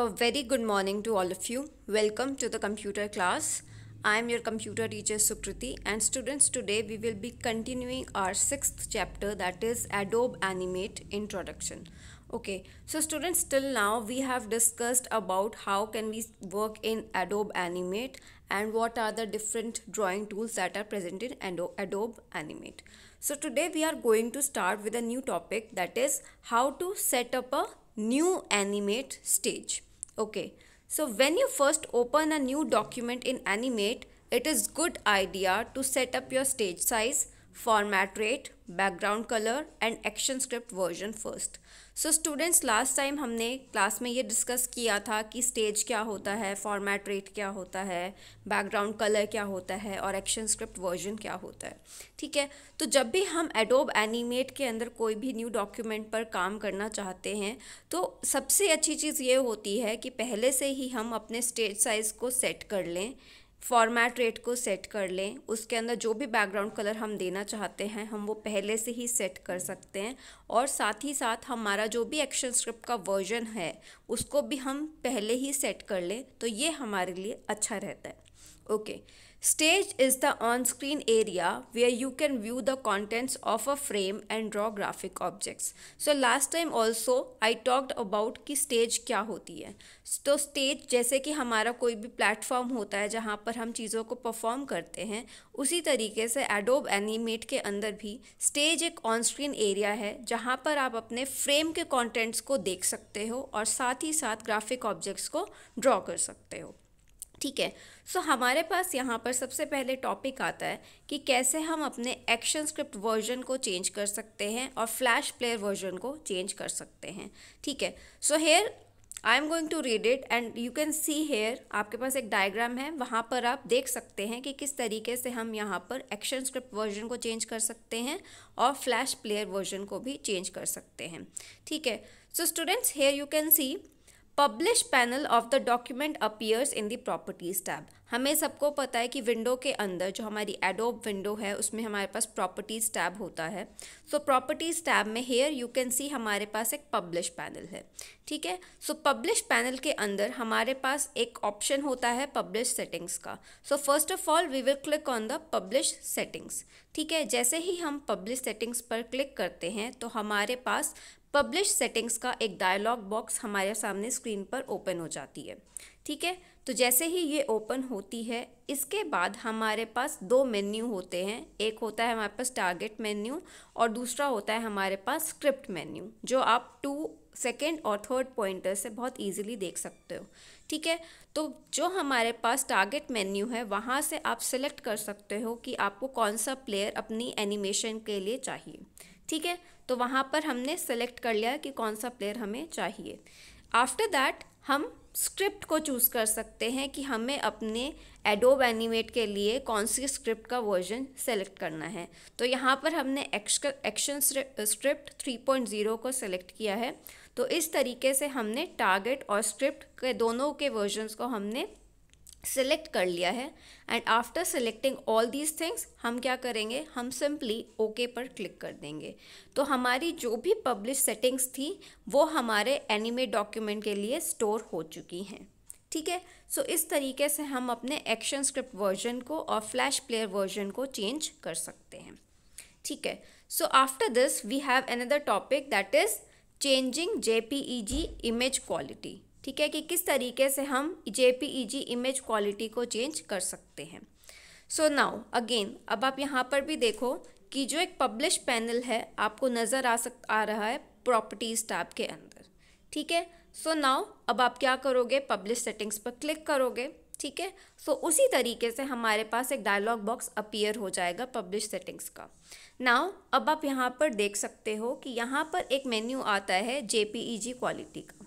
A very good morning to all of you. Welcome to the computer class. I am your computer teacher Sukriti and students today we will be continuing our 6th chapter that is Adobe Animate Introduction. Okay, so students till now we have discussed about how can we work in Adobe Animate and what are the different drawing tools that are present in Adobe Animate. So today we are going to start with a new topic that is how to set up a new animate stage. Okay, so when you first open a new document in Animate, it is good idea to set up your stage size format rate background color and action script version first so students last time हमने class में ये discuss किया था कि stage क्या होता है format rate क्या होता है background color क्या होता है और action script version क्या होता है ठीक है तो जब भी हम Adobe Animate के अंदर कोई भी new document पर काम करना चाहते हैं तो सबसे अच्छी चीज़ ये होती है कि पहले से ही हम अपने stage size को set कर लें फॉर्मेट रेट को सेट कर लें उसके अंदर जो भी बैकग्राउंड कलर हम देना चाहते हैं हम वो पहले से ही सेट कर सकते हैं और साथ ही साथ हमारा जो भी एक्शन स्क्रिप्ट का वर्जन है उसको भी हम पहले ही सेट कर लें तो ये हमारे लिए अच्छा रहता है Okay. Stage is the on-screen area where you can view the contents of a frame and draw graphic objects. So last time also I talked about कि stage क्या होती है तो stage जैसे कि हमारा कोई भी platform होता है जहाँ पर हम चीज़ों को perform करते हैं उसी तरीके से Adobe Animate के अंदर भी stage एक on-screen area है जहाँ पर आप अपने frame के contents को देख सकते हो और साथ ही साथ graphic objects को draw कर सकते हो ठीक है सो so, हमारे पास यहाँ पर सबसे पहले टॉपिक आता है कि कैसे हम अपने एक्शन स्क्रिप्ट वर्जन को चेंज कर सकते हैं और फ्लैश प्लेयर वर्जन को चेंज कर सकते हैं ठीक है so here I am going to read it and you can see here आपके पास एक डायग्राम है वहाँ पर आप देख सकते हैं कि किस तरीके से हम यहाँ पर एक्शन स्क्रिप्ट वर्जन को चेंज कर सकते हैं और फ्लैश प्लेयर वर्जन को भी चेंज कर सकते हैं ठीक है so students here you can see publish panel of the document appears in the properties tab हमें सबको पता है कि विंडो के अंदर जो हमारी एडोब विंडो है उसमें हमारे पास प्रॉपर्टीज़ टैब होता है सो प्रॉपर्टीज़ टैब में हेयर यू कैन सी हमारे पास एक पब्लिश पैनल है ठीक है सो पब्लिश पैनल के अंदर हमारे पास एक ऑप्शन होता है पब्लिश सेटिंग्स का so first of all we will click on the publish settings ठीक है जैसे ही हम पब्लिश सेटिंग्स पर क्लिक करते हैं तो हमारे पास पब्लिश सेटिंग्स का एक डायलॉग बॉक्स हमारे सामने स्क्रीन पर ओपन हो जाती है ठीक है तो जैसे ही ये ओपन होती है इसके बाद हमारे पास दो मेन्यू होते हैं एक होता है हमारे पास टारगेट मेन्यू और दूसरा होता है हमारे पास स्क्रिप्ट मेन्यू जो आप टू सेकेंड और थर्ड पॉइंटर से बहुत इजीली देख सकते हो ठीक है तो जो हमारे पास टारगेट मेन्यू है वहाँ से आप सिलेक्ट कर सकते हो कि आपको कौन सा प्लेयर अपनी एनिमेशन के लिए चाहिए ठीक है तो वहाँ पर हमने सेलेक्ट कर लिया कि कौन सा प्लेयर हमें चाहिए आफ्टर दैट हम स्क्रिप्ट को चूज़ कर सकते हैं कि हमें अपने एडोब एनिमेट के लिए कौन सी स्क्रिप्ट का वर्जन सेलेक्ट करना है तो यहाँ पर हमने एक्शन स्क्रिप्ट 3.0 को सेलेक्ट किया है तो इस तरीके से हमने टारगेट और स्क्रिप्ट के दोनों के वर्जन्स को हमने सेलेक्ट कर लिया है and after selecting all these things हम क्या करेंगे हम सिंपली ओके okay पर क्लिक कर देंगे तो हमारी जो भी पब्लिश सेटिंग्स थी वो हमारे एनिमेट डॉक्यूमेंट के लिए स्टोर हो चुकी हैं ठीक है सो so, इस तरीके से हम अपने एक्शन स्क्रिप्ट वर्जन को और फ्लैश प्लेयर वर्जन को चेंज कर सकते हैं ठीक है so after this we have another topic that is E G image quality ठीक है कि किस तरीके से हम जेपीईजी इमेज क्वालिटी को चेंज कर सकते हैं सो नाउ अगेन अब आप यहाँ पर भी देखो कि जो एक पब्लिश पैनल है आपको नज़र आ सक आ रहा है प्रॉपर्टीज़ टैब के अंदर ठीक है सो नाउ अब आप क्या करोगे पब्लिश सेटिंग्स पर क्लिक करोगे ठीक है सो उसी तरीके से हमारे पास एक डायलॉग बॉक्स अपीयर हो जाएगा पब्लिश सेटिंग्स का नाउ अब आप यहाँ पर देख सकते हो कि यहाँ पर एक मेन्यू आता है जे क्वालिटी e का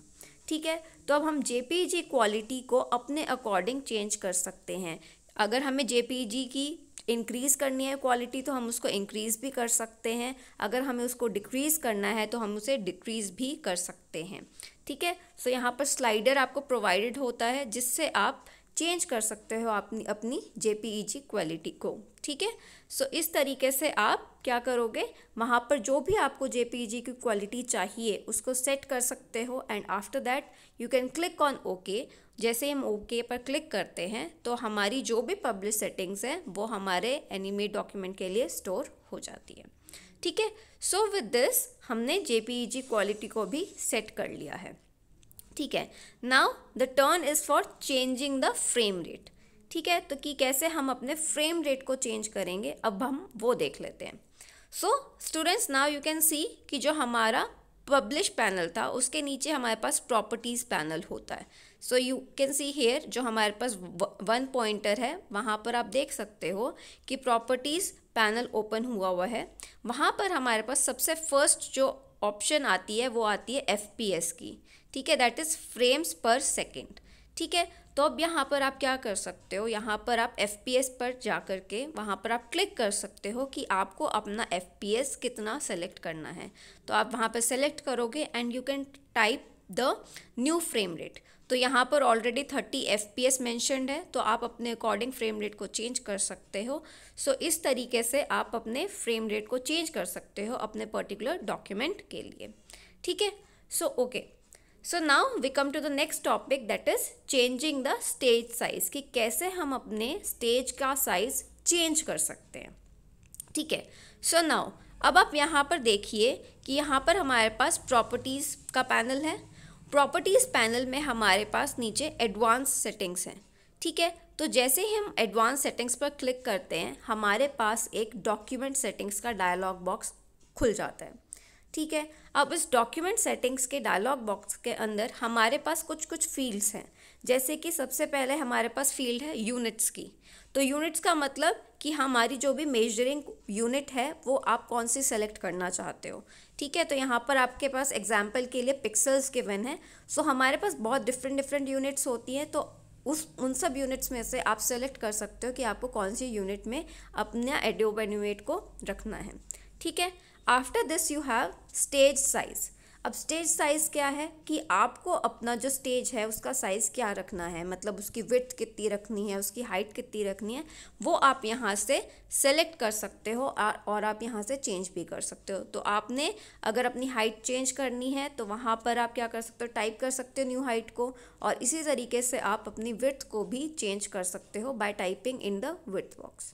ठीक है तो अब हम जी क्वालिटी e को अपने अकॉर्डिंग चेंज कर सकते हैं अगर हमें जी e की इंक्रीज़ करनी है क्वालिटी तो हम उसको इंक्रीज़ भी कर सकते हैं अगर हमें उसको डिक्रीज़ करना है तो हम उसे डिक्रीज़ भी कर सकते हैं ठीक है सो so, यहाँ पर स्लाइडर आपको प्रोवाइडेड होता है जिससे आप चेंज कर सकते हो अपनी अपनी जेपीईजी e क्वालिटी को ठीक है सो इस तरीके से आप क्या करोगे वहाँ पर जो भी आपको जेपीईजी e की क्वालिटी चाहिए उसको सेट कर सकते हो and after that you can click on okay जैसे हम ओके okay पर क्लिक करते हैं तो हमारी जो भी पब्लिश सेटिंग्स हैं वो हमारे एनिमेट डॉक्यूमेंट के लिए स्टोर हो जाती है ठीक है सो विद दिस हमने जे e क्वालिटी को भी सेट कर लिया है ठीक है now the turn is for changing the frame rate ठीक है तो कि कैसे हम अपने फ्रेम रेट को चेंज करेंगे अब हम वो देख लेते हैं so students now you can see कि जो हमारा पब्लिश पैनल था उसके नीचे हमारे पास प्रॉपर्टीज़ पैनल होता है so you can see here जो हमारे पास वन पॉइंटर है वहाँ पर आप देख सकते हो कि प्रॉपर्टीज़ पैनल ओपन हुआ हुआ है वहाँ पर हमारे पास सबसे फर्स्ट जो ऑप्शन आती है वो आती है एफ की ठीक है that is frames per second ठीक है तो अब यहाँ पर आप क्या कर सकते हो यहाँ पर आप एफ पी एस पर जा कर के वहाँ पर आप क्लिक कर सकते हो कि आपको अपना एफ पी एस कितना सेलेक्ट करना है तो आप वहाँ पर सेलेक्ट करोगे and you can type the new frame rate तो यहाँ पर already thirty F P S mentioned है तो आप अपने अकॉर्डिंग फ्रेम रेट को चेंज कर सकते हो सो so, इस तरीके से आप अपने फ्रेम रेट को चेंज कर सकते हो अपने पर्टिकुलर डॉक्यूमेंट के लिए ठीक है so okay so now we come to the next topic that is changing the stage size कि कैसे हम अपने स्टेज का साइज चेंज कर सकते हैं ठीक है सो नाउ अब आप यहाँ पर देखिए कि यहाँ पर हमारे पास प्रॉपर्टीज़ का पैनल है प्रॉपर्टीज़ पैनल में हमारे पास नीचे एडवांस सेटिंग्स हैं ठीक है तो जैसे ही हम एडवांस सेटिंग्स पर क्लिक करते हैं हमारे पास एक डॉक्यूमेंट सेटिंग्स का डायलॉग बॉक्स खुल जाता है ठीक है अब इस डॉक्यूमेंट सेटिंग्स के डायलॉग बॉक्स के अंदर हमारे पास कुछ कुछ फील्ड्स हैं जैसे कि सबसे पहले हमारे पास फील्ड है यूनिट्स की तो यूनिट्स का मतलब कि हमारी जो भी मेजरिंग यूनिट है वो आप कौन सी सेलेक्ट करना चाहते हो ठीक है तो यहाँ पर आपके पास एग्जाम्पल के लिए पिक्सल्स गिवन है सो हमारे पास बहुत डिफरेंट डिफरेंट यूनिट्स होती हैं तो उस उन सब यूनिट्स में से आप सेलेक्ट कर सकते हो कि आपको कौन सी यूनिट में अपना एडोबेन्यूएट को रखना है ठीक है after this you have stage size अब स्टेज साइज़ क्या है कि आपको अपना जो स्टेज है उसका साइज़ क्या रखना है मतलब उसकी विथ कितनी रखनी है उसकी हाइट कितनी रखनी है वो आप यहाँ से सेलेक्ट कर सकते हो और आप यहाँ से चेंज भी कर सकते हो तो आपने अगर अपनी हाइट चेंज करनी है तो वहाँ पर आप क्या कर सकते हो टाइप कर सकते हो न्यू हाइट को और इसी तरीके से आप अपनी विथ को भी चेंज कर सकते हो by typing in the with box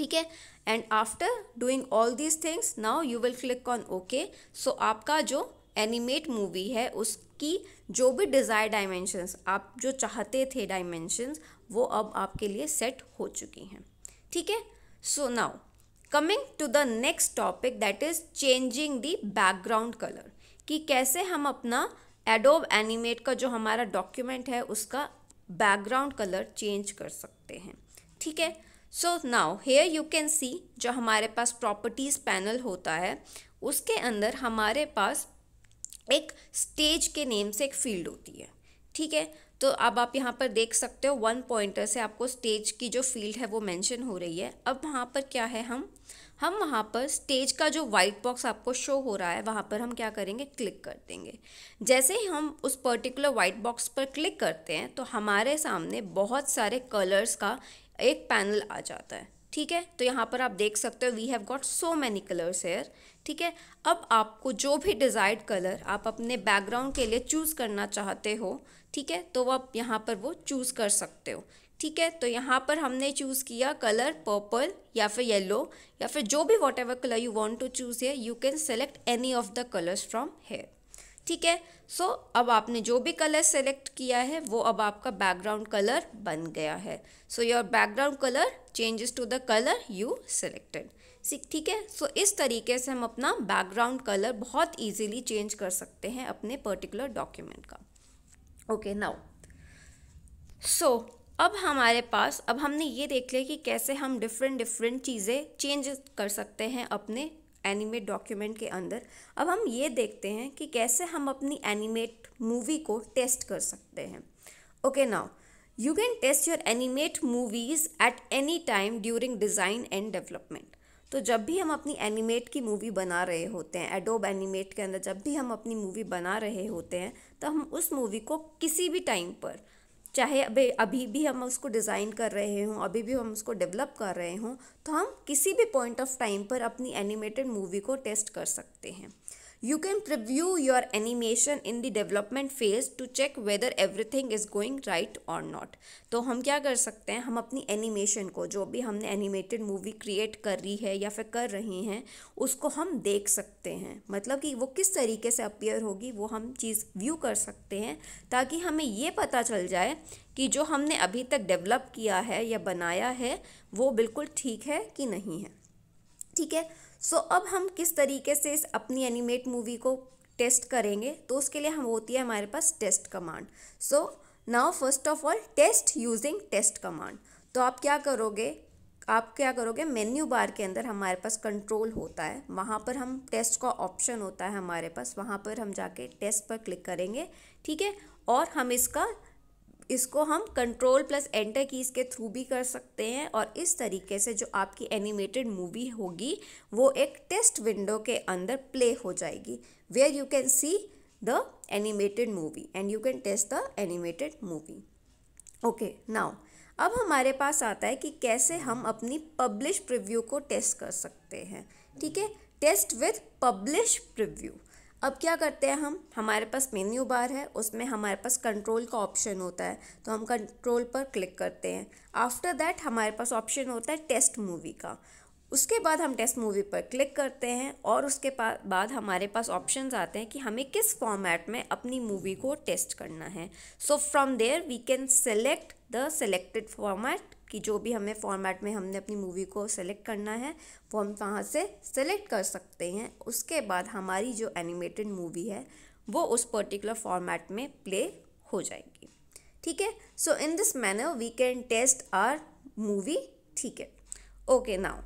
ठीक है and after doing all these things now you will click on okay so आपका जो एनिमेट मूवी है उसकी जो भी डिज़ायर डायमेंशंस आप जो चाहते थे डायमेंशंस वो अब आपके लिए सेट हो चुकी हैं ठीक है so now coming to the next topic that is changing the background colour कि कैसे हम अपना एडोब एनिमेट का जो हमारा डॉक्यूमेंट है उसका बैकग्राउंड कलर चेंज कर सकते हैं ठीक है so now here you can see जो हमारे पास प्रॉपर्टीज़ पैनल होता है उसके अंदर हमारे पास एक स्टेज के नेम से एक फील्ड होती है ठीक है तो अब आप यहाँ पर देख सकते हो वन पॉइंटर से आपको स्टेज की जो फील्ड है वो मेंशन हो रही है अब वहाँ पर क्या है हम हम वहाँ पर स्टेज का जो वाइट बॉक्स आपको शो हो रहा है वहाँ पर हम क्या करेंगे क्लिक कर देंगे जैसे ही हम उस पर्टिकुलर वाइट बॉक्स पर क्लिक करते हैं तो हमारे सामने बहुत सारे कलर्स का एक पैनल आ जाता है ठीक है तो यहाँ पर आप देख सकते हो we have got so many colours here ठीक है अब आपको जो भी डिज़ायर्ड कलर आप अपने बैकग्राउंड के लिए चूज़ करना चाहते हो ठीक है तो आप यहाँ पर वो चूज़ कर सकते हो ठीक है तो यहाँ पर हमने चूज़ किया कलर पर्पल या फिर येलो या फिर जो भी whatever colour you want to choose है you can select any of the colours from here ठीक है सो so, अब आपने जो भी कलर सेलेक्ट किया है वो अब आपका बैकग्राउंड कलर बन गया है so your background colour changes to the colour you selected ठीक है सो so, इस तरीके से हम अपना बैकग्राउंड कलर बहुत इजीली चेंज कर सकते हैं अपने पर्टिकुलर डॉक्यूमेंट का ओके नाउ सो अब हमारे पास अब हमने ये देख लिया कि कैसे हम डिफरेंट डिफरेंट चीज़ें चेंज कर सकते हैं अपने एनिमेट डॉक्यूमेंट के अंदर अब हम ये देखते हैं कि कैसे हम अपनी एनिमेट मूवी को टेस्ट कर सकते हैं okay now you can test your animate movies at any time during design and development तो जब भी हम अपनी एनिमेट की मूवी बना रहे होते हैं एडोब एनिमेट के अंदर जब भी हम अपनी मूवी बना रहे होते हैं तो हम उस मूवी को किसी भी टाइम पर चाहे अभी अभी भी हम उसको डिज़ाइन कर रहे हों अभी भी हम उसको डेवलप कर रहे हों तो हम किसी भी पॉइंट ऑफ टाइम पर अपनी एनिमेटेड मूवी को टेस्ट कर सकते हैं You can preview your animation in the development phase to check whether everything is going right or not. तो हम क्या कर सकते हैं हम अपनी एनिमेशन को जो भी हमने एनिमेटेड मूवी क्रिएट कर रही है या फिर कर रहे हैं उसको हम देख सकते हैं मतलब कि वो किस तरीके से अपीयर होगी वो हम चीज़ व्यू कर सकते हैं ताकि हमें ये पता चल जाए कि जो हमने अभी तक डेवलप किया है या बनाया है वो बिल्कुल ठीक है कि नहीं है ठीक है सो so, अब हम किस तरीके से इस अपनी एनिमेट मूवी को टेस्ट करेंगे तो उसके लिए हम होती है हमारे पास test command so now first of all test using test command तो आप क्या करोगे आप क्या करोगे मेन्यू बार के अंदर हमारे पास कंट्रोल होता है वहाँ पर हम टेस्ट का ऑप्शन होता है हमारे पास वहाँ पर हम जाके टेस्ट पर क्लिक करेंगे ठीक है और हम इसका इसको हम कंट्रोल प्लस एंटर कीज़ के थ्रू भी कर सकते हैं और इस तरीके से जो आपकी एनिमेटेड मूवी होगी वो एक टेस्ट विंडो के अंदर प्ले हो जाएगी where you can see the animated movie and you can test the animated movie okay now अब हमारे पास आता है कि कैसे हम अपनी पब्लिश प्रिव्यू को टेस्ट कर सकते हैं ठीक है टेस्ट विथ पब्लिश प्रिव्यू अब क्या करते हैं हम हमारे पास मेन्यू बार है उसमें हमारे पास कंट्रोल का ऑप्शन होता है तो हम कंट्रोल पर क्लिक करते हैं आफ्टर दैट हमारे पास ऑप्शन होता है टेस्ट मूवी का उसके बाद हम टेस्ट मूवी पर क्लिक करते हैं और उसके बाद हमारे पास ऑप्शन आते हैं कि हमें किस फॉर्मेट में अपनी मूवी को टेस्ट करना है so from there we can select the selected format कि जो भी हमें फॉर्मेट में हमने अपनी मूवी को सेलेक्ट करना है वो हम वहाँ से सेलेक्ट कर सकते हैं उसके बाद हमारी जो एनिमेटेड मूवी है वो उस पर्टिकुलर फॉर्मेट में प्ले हो जाएगी ठीक है so in this manner we can test our movie ठीक है okay now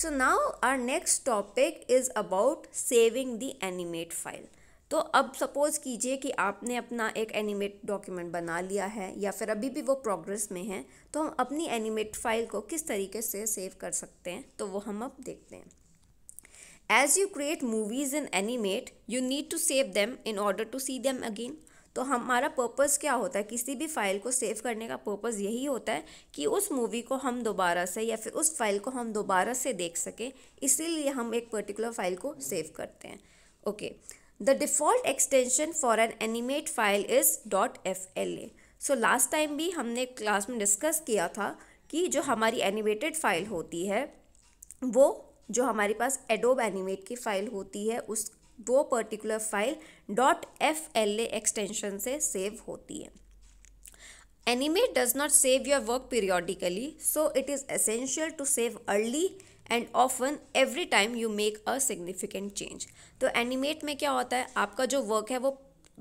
so now our next topic is about saving the animate file तो अब सपोज़ कीजिए कि आपने अपना एक एनिमेट डॉक्यूमेंट बना लिया है या फिर अभी भी वो प्रोग्रेस में है तो हम अपनी एनिमेट फाइल को किस तरीके से सेव कर सकते हैं तो वो हम अब देखते हैं as you create movies in animate you need to save them in order to see them again तो हमारा पर्पस क्या होता है किसी भी फाइल को सेव करने का पर्पस यही होता है कि उस मूवी को हम दोबारा से या फिर उस फाइल को हम दोबारा से देख सकें इसीलिए हम एक पर्टिकुलर फाइल को सेव करते हैं okay okay. The default extension for an animate file is .fla. So last time भी हमने क्लास में डिस्कस किया था कि जो हमारी animated फाइल होती है वो जो हमारे पास एडोब एनिमेट की फ़ाइल होती है उस वो particular file dot F L extension से सेव होती है animate does not save your work periodically so it is essential to save early and often every time you make a significant change तो animate में क्या होता है आपका जो वर्क है वो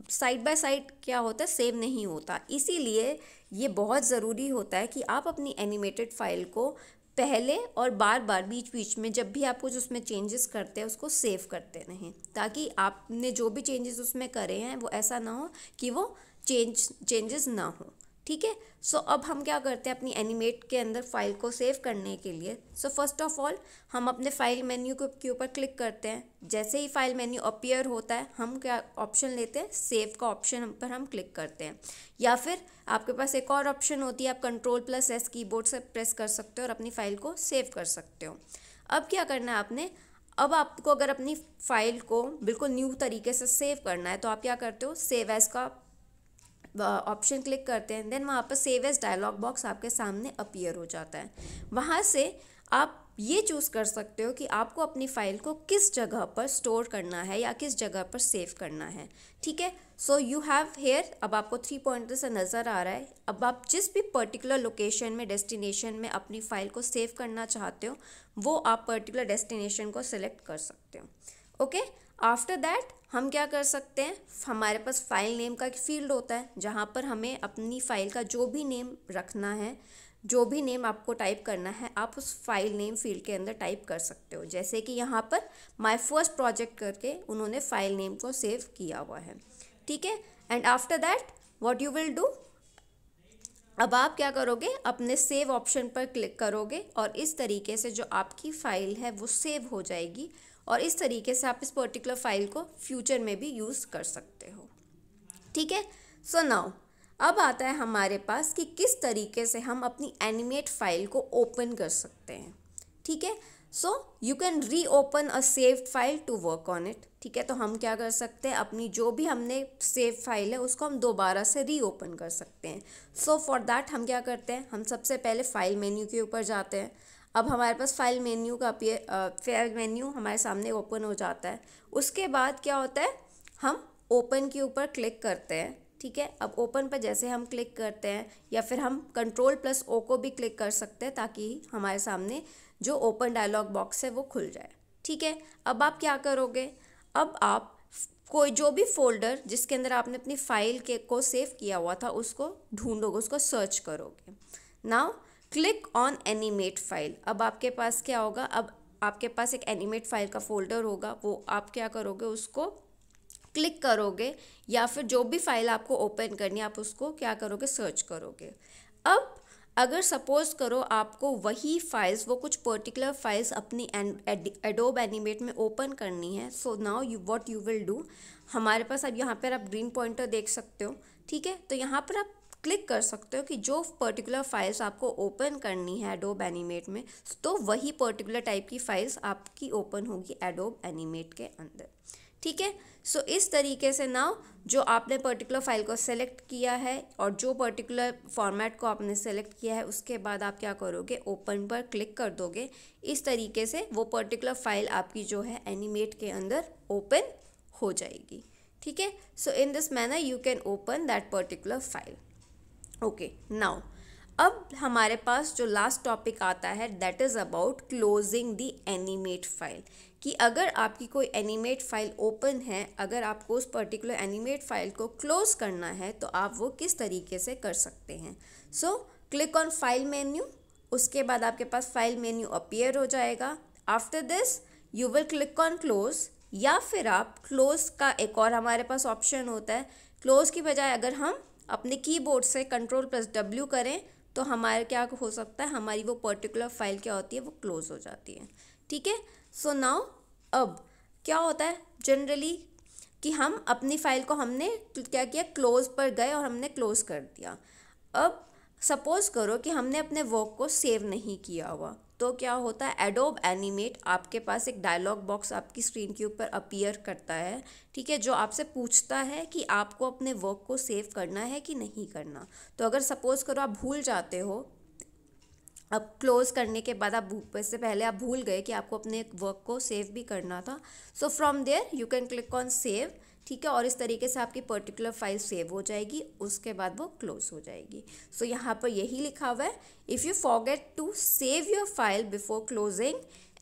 साइड बाय साइड क्या होता है सेव नहीं होता इसीलिए ये बहुत ज़रूरी होता है कि आप अपनी एनिमेटेड फाइल को पहले और बार बार बीच बीच में जब भी आप कुछ उसमें चेंजेस करते हैं उसको सेव करते रहें ताकि आपने जो भी चेंजेस उसमें करे हैं वो ऐसा ना हो कि वो चेंज चेंजेस ना हो ठीक है सो अब हम क्या करते हैं अपनी एनिमेट के अंदर फाइल को सेव करने के लिए सो फर्स्ट ऑफ ऑल हम अपने फाइल मेन्यू के ऊपर क्लिक करते हैं जैसे ही फाइल मेन्यू अपीयर होता है हम क्या ऑप्शन लेते हैं सेव का ऑप्शन पर हम क्लिक करते हैं या फिर आपके पास एक और ऑप्शन होती है आप कंट्रोल प्लस एस कीबोर्ड से प्रेस कर सकते हो और अपनी फाइल को सेव कर सकते हो अब क्या करना है आपने अब आपको अगर अपनी फाइल को बिल्कुल न्यू तरीके से सेव करना है तो आप क्या करते हो सेव एज का ऑप्शन क्लिक करते हैं देन वहाँ पर सेव एज डायलॉग बॉक्स आपके सामने अपीयर हो जाता है वहाँ से आप ये चूज़ कर सकते हो कि आपको अपनी फ़ाइल को किस जगह पर स्टोर करना है या किस जगह पर सेव करना है ठीक है सो यू हैव हेयर अब आपको थ्री पॉइंट से नज़र आ रहा है अब आप जिस भी पर्टिकुलर लोकेशन में डेस्टिनेशन में अपनी फ़ाइल को सेव करना चाहते हो वो आप पर्टिकुलर डेस्टिनेशन को सिलेक्ट कर सकते हो ओके okay? आफ्टर दैट हम क्या कर सकते हैं हमारे पास फाइल नेम का एक फील्ड होता है जहाँ पर हमें अपनी फ़ाइल का जो भी नेम रखना है जो भी नेम आपको टाइप करना है आप उस फाइल नेम फील्ड के अंदर टाइप कर सकते हो जैसे कि यहाँ पर माय फर्स्ट प्रोजेक्ट करके उन्होंने फाइल नेम को सेव किया हुआ है ठीक है and after that what you will do अब आप क्या करोगे अपने सेव ऑप्शन पर क्लिक करोगे और इस तरीके से जो आपकी फ़ाइल है वो सेव हो जाएगी और इस तरीके से आप इस पर्टिकुलर फाइल को फ्यूचर में भी यूज़ कर सकते हो ठीक है सो नाउ अब आता है हमारे पास कि किस तरीके से हम अपनी एनिमेट फाइल को ओपन कर सकते हैं ठीक है so you can reopen a saved file to work on it ठीक है तो हम क्या कर सकते हैं अपनी जो भी हमने सेव फाइल है उसको हम दोबारा से री ओपन कर सकते हैं सो फॉर दैट हम क्या करते हैं हम सबसे पहले फाइल मेन्यू के ऊपर जाते हैं अब हमारे पास फाइल मेन्यू का अपियर फाइल मेन्यू हमारे सामने ओपन हो जाता है उसके बाद क्या होता है हम ओपन के ऊपर क्लिक करते हैं ठीक है अब ओपन पर जैसे हम क्लिक करते हैं या फिर हम कंट्रोल प्लस ओ को भी क्लिक कर सकते हैं ताकि हमारे सामने जो ओपन डायलॉग बॉक्स है वो खुल जाए ठीक है अब आप क्या करोगे अब आप कोई जो भी फोल्डर जिसके अंदर आपने अपनी फ़ाइल के को सेव किया हुआ था उसको ढूंढोगे उसको सर्च करोगे now click on animate file अब आपके पास क्या होगा अब आपके पास एक एनिमेट फाइल का फोल्डर होगा वो आप क्या करोगे उसको क्लिक करोगे या फिर जो भी फाइल आपको ओपन करनी है आप उसको क्या करोगे सर्च करोगे अब अगर सपोज़ करो आपको वही फाइल्स वो कुछ पर्टिकुलर फाइल्स अपनी एडोब एनिमेट में ओपन करनी है so now you what you will do हमारे पास अब यहाँ पर आप ग्रीन पॉइंटर देख सकते हो ठीक है तो यहाँ पर आप क्लिक कर सकते हो कि जो पर्टिकुलर फाइल्स आपको ओपन करनी है एडोब एनिमेट में तो वही पर्टिकुलर टाइप की फाइल्स आपकी ओपन होगी एडोब एनिमेट के अंदर ठीक है सो इस तरीके से नाउ जो आपने पर्टिकुलर फाइल को सेलेक्ट किया है और जो पर्टिकुलर फॉर्मेट को आपने सेलेक्ट किया है उसके बाद आप क्या करोगे ओपन पर क्लिक कर दोगे इस तरीके से वो पर्टिकुलर फाइल आपकी जो है एनिमेट के अंदर ओपन हो जाएगी ठीक है so in this manner you can open that particular file okay now अब हमारे पास जो लास्ट टॉपिक आता है that is about closing the animate file कि अगर आपकी कोई एनिमेट फाइल ओपन है अगर आपको उस पर्टिकुलर एनिमेट फाइल को क्लोज करना है तो आप वो किस तरीके से कर सकते हैं so click on file menu उसके बाद आपके पास फाइल मेन्यू अपीयर हो जाएगा after this you will click on close या फिर आप क्लोज का एक और हमारे पास ऑप्शन होता है क्लोज की बजाय अगर हम अपने कीबोर्ड से कंट्रोल प्लस डब्ल्यू करें तो हमारे क्या हो सकता है हमारी वो पर्टिकुलर फाइल क्या होती है वो क्लोज़ हो जाती है ठीक है सो नाउ अब क्या होता है जनरली कि हम अपनी फ़ाइल को हमने क्या किया क्लोज़ पर गए और हमने क्लोज़ कर दिया अब सपोज़ करो कि हमने अपने वर्क को सेव नहीं किया हुआ तो क्या होता है एडोब एनिमेट आपके पास एक डायलॉग बॉक्स आपकी स्क्रीन के ऊपर अपीयर करता है ठीक है जो आपसे पूछता है कि आपको अपने वर्क को सेव करना है कि नहीं करना तो अगर सपोज़ करो आप भूल जाते हो अब क्लोज़ करने के बाद आप से पहले आप भूल गए कि आपको अपने वर्क को सेव भी करना था so from there you can click on save ठीक है और इस तरीके से आपकी पर्टिकुलर फाइल सेव हो जाएगी उसके बाद वो क्लोज हो जाएगी सो so, यहाँ पर यही लिखा हुआ है if you forget to save your file before closing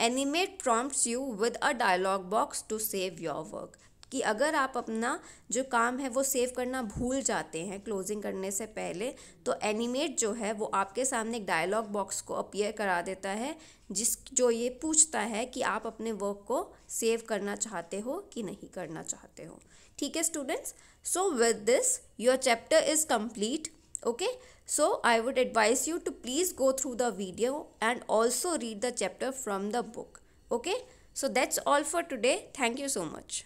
animate prompts you with a dialogue box to save your work कि अगर आप अपना जो काम है वो सेव करना भूल जाते हैं क्लोजिंग करने से पहले तो एनिमेट जो है वो आपके सामने एक डायलॉग बॉक्स को अपीयर करा देता है जिस जो ये पूछता है कि आप अपने वर्क को सेव करना चाहते हो कि नहीं करना चाहते हो ठीक है students so with this your chapter is complete okay so I would advise you to please go through the video and also read the chapter from the book okay so that's all for today thank you so much